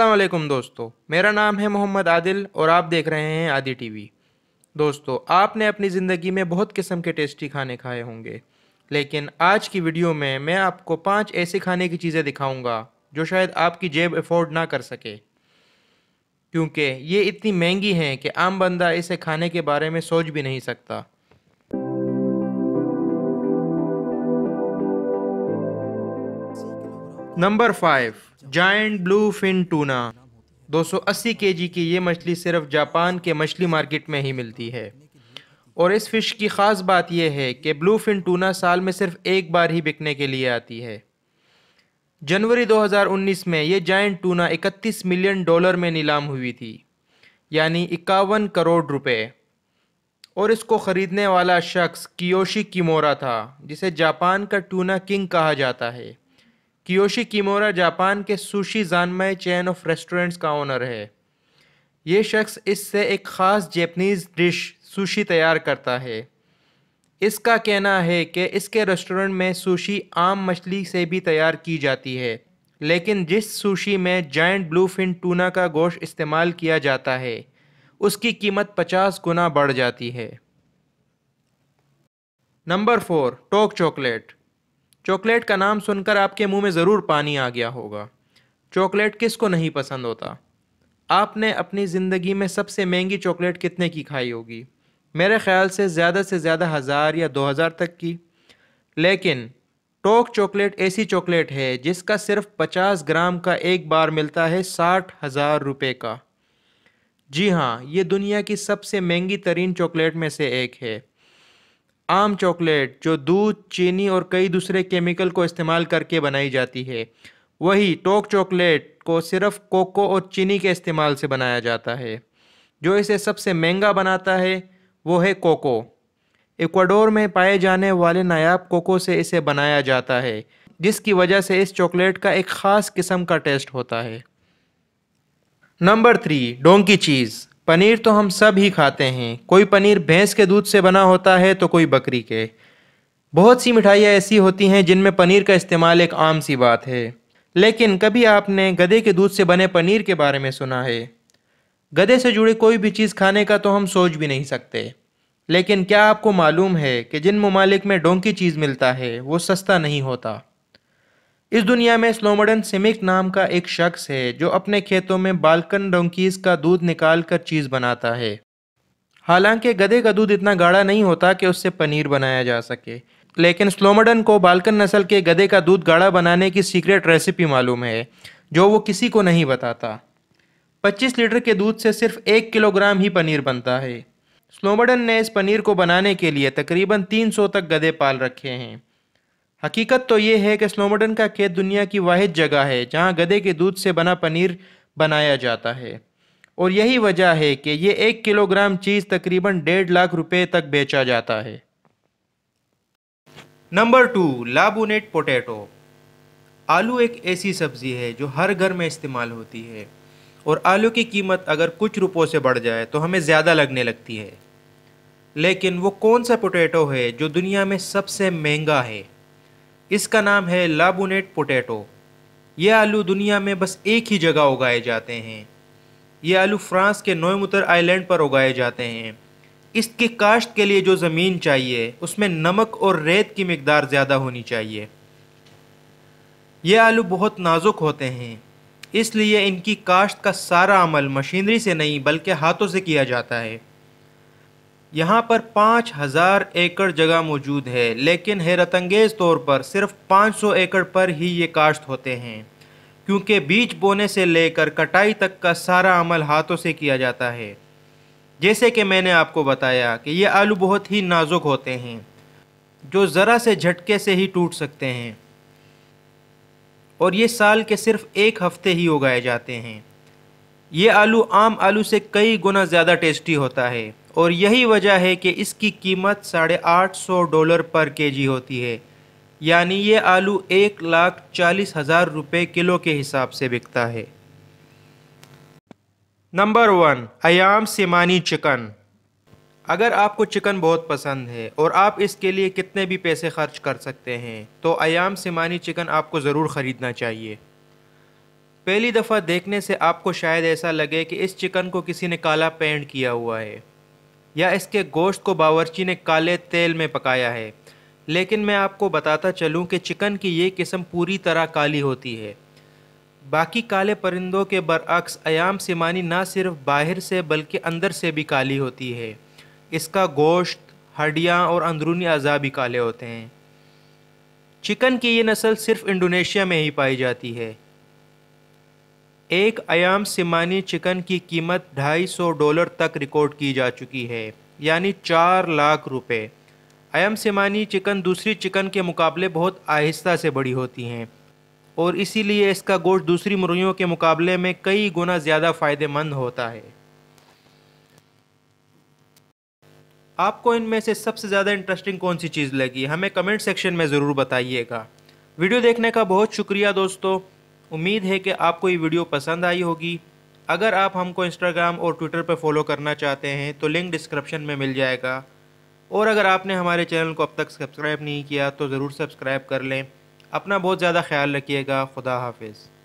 असलम दोस्तों मेरा नाम है मोहम्मद आदिल और आप देख रहे हैं आदि टीवी दोस्तों आपने अपनी ज़िंदगी में बहुत किस्म के टेस्टी खाने खाए होंगे लेकिन आज की वीडियो में मैं आपको पांच ऐसे खाने की चीज़ें दिखाऊंगा जो शायद आपकी जेब अफोर्ड ना कर सके क्योंकि ये इतनी महंगी हैं कि आम बंदा इसे खाने के बारे में सोच भी नहीं सकता number five giant blue fin tuna 280 KG की ये मछली सिर्फ जापान के मछली मार्केट में ही मिलती है और इस फ़िश की ख़ास बात यह है कि ब्लू फिन टूना साल में सिर्फ एक बार ही बिकने के लिए आती है जनवरी 2019 में ये जाइंट टूना 31 मिलियन डॉलर में नीलाम हुई थी यानी इक्यावन करोड़ रुपए और इसको ख़रीदने वाला शख्स कियोशी किमोरा था जिसे जापान का टूना किंग कहा जाता है कियोशी किमोरा जापान के sushi Zanmai chain of restaurants का ऑनर है ये शख्स इससे एक ख़ास जैपनीज़ डिश सुशी तैयार करता है इसका कहना है कि इसके रेस्टोरेंट में सुशी आम मछली से भी तैयार की जाती है लेकिन जिस सुशी में जाइंट ब्लूफिन टूना का गोश्त इस्तेमाल किया जाता है उसकी कीमत पचास गुना बढ़ जाती है number four Toak chocolate chocolate का नाम सुनकर आपके मुंह में ज़रूर पानी आ गया होगा चॉकलेट किसको नहीं पसंद होता आपने अपनी ज़िंदगी में सबसे महंगी चॉकलेट कितने की खाई होगी मेरे ख्याल से ज़्यादा से ज़्यादा हज़ार या दो हज़ार तक की लेकिन टोक चॉकलेट ऐसी चॉकलेट है जिसका सिर्फ पचास ग्राम का एक बार मिलता है साठ हज़ार रुपये का जी हाँ ये दुनिया की सबसे महंगी तरीन चॉकलेट में से एक है आम चॉकलेट जो दूध चीनी और कई दूसरे केमिकल को इस्तेमाल करके बनाई जाती है वही टोक चॉकलेट को सिर्फ कोको और चीनी के इस्तेमाल से बनाया जाता है जो इसे सबसे महंगा बनाता है वो है कोको इक्वाडोर में पाए जाने वाले नायाब कोको से इसे बनाया जाता है जिसकी वजह से इस चॉकलेट का एक ख़ास किस्म का टेस्ट होता है number three donkey cheese paneer तो हम सब ही खाते हैं कोई पनीर भैंस के दूध से बना होता है तो कोई बकरी के बहुत सी मिठाइयाँ ऐसी होती हैं जिनमें पनीर का इस्तेमाल एक आम सी बात है लेकिन कभी आपने गधे के दूध से बने पनीर के बारे में सुना है गधे से जुड़ी कोई भी चीज़ खाने का तो हम सोच भी नहीं सकते लेकिन क्या आपको मालूम है कि जिन ममालिक में डोंकी चीज़ मिलता है वो सस्ता नहीं होता इस दुनिया में स्लोमडन सिमिक नाम का एक शख्स है जो अपने खेतों में बालकन डोंकीज का दूध निकाल कर चीज़ बनाता है हालांकि गधे का दूध इतना गाढ़ा नहीं होता कि उससे पनीर बनाया जा सके लेकिन स्लोमडन को बालकन नस्ल के गधे का दूध गाढ़ा बनाने की सीक्रेट रेसिपी मालूम है जो वो किसी को नहीं बताता 25 लीटर के दूध से सिर्फ एक किलोग्राम ही पनीर बनता है स्लोमडन ने इस पनीर को बनाने के लिए तकरीबन 300 तक गधे पाल रखे हैं हकीकत तो ये है कि स्नोमडन का खेत दुनिया की वाद जगह है जहाँ गधे के दूध से बना पनीर बनाया जाता है और यही वजह है कि ये एक किलोग्राम चीज़ तकरीबन डेढ़ लाख रुपए तक बेचा जाता है नंबर टू लाबुनेट पोटैटो आलू एक ऐसी सब्ज़ी है जो हर घर में इस्तेमाल होती है और आलू की कीमत अगर कुछ रुपयों से बढ़ जाए तो हमें ज़्यादा लगने लगती है लेकिन वो कौन सा पोटैटो है जो दुनिया में सबसे महंगा है इसका नाम है लाबुनेट पोटैटो ये आलू दुनिया में बस एक ही जगह उगाए जाते हैं ये आलू फ्रांस के नोयमुतर आइलैंड पर उगाए जाते हैं इसकी काश्त के लिए जो ज़मीन चाहिए उसमें नमक और रेत की मकदार ज़्यादा होनी चाहिए ये आलू बहुत नाजुक होते हैं इसलिए इनकी काश्त का सारा अमल मशीनरी से नहीं बल्कि हाथों से किया जाता है यहाँ पर पाँच हज़ार एकड़ जगह मौजूद है लेकिन हैरतंगेज़ तौर पर सिर्फ पाँच सौ एकड़ पर ही ये काश्त होते हैं क्योंकि बीज बोने से लेकर कटाई तक का सारा अमल हाथों से किया जाता है जैसे कि मैंने आपको बताया कि ये आलू बहुत ही नाजुक होते हैं जो ज़रा से झटके से ही टूट सकते हैं और ये साल के सिर्फ एक हफ्ते ही उगाए जाते हैं ये आलू आम आलू से कई गुना ज़्यादा टेस्टी होता है और यही वजह है कि इसकी कीमत साढ़े आठ सौ डॉलर पर केजी होती है यानी ये आलू एक लाख चालीस हज़ार रुपये किलो के हिसाब से बिकता है number one Ayam Cemani chicken अगर आपको चिकन बहुत पसंद है और आप इसके लिए कितने भी पैसे खर्च कर सकते हैं तो अयाम सिमानी चिकन आपको ज़रूर ख़रीदना चाहिए पहली दफ़ा देखने से आपको शायद ऐसा लगे कि इस चिकन को किसी ने काला पेंट किया हुआ है या इसके गोश्त को बावर्ची ने काले तेल में पकाया है लेकिन मैं आपको बताता चलूं कि चिकन की ये किस्म पूरी तरह काली होती है बाकी काले परिंदों के बरअक्स आयाम सिमानी ना सिर्फ बाहर से बल्कि अंदर से भी काली होती है इसका गोश्त हड्डियाँ और अंदरूनी अज़ा भी काले होते हैं चिकन की ये नस्ल सिर्फ इंडोनेशिया में ही पाई जाती है एक आयाम सिमानी चिकन की कीमत 250 डॉलर तक रिकॉर्ड की जा चुकी है यानी चार लाख रुपए आयाम सिमानी चिकन दूसरी चिकन के मुकाबले बहुत आहिस्ता से बड़ी होती हैं और इसीलिए इसका गोश्त दूसरी मुर्गियों के मुकाबले में कई गुना ज़्यादा फ़ायदेमंद होता है आपको इनमें से सबसे ज़्यादा इंटरेस्टिंग कौन सी चीज़ लगी हमें कमेंट सेक्शन में ज़रूर बताइएगा वीडियो देखने का बहुत शुक्रिया दोस्तों उम्मीद है कि आपको ये वीडियो पसंद आई होगी अगर आप हमको इंस्टाग्राम और ट्विटर पर फॉलो करना चाहते हैं तो लिंक डिस्क्रिप्शन में मिल जाएगा और अगर आपने हमारे चैनल को अब तक सब्सक्राइब नहीं किया तो ज़रूर सब्सक्राइब कर लें अपना बहुत ज़्यादा ख्याल रखिएगा खुदा हाफिज़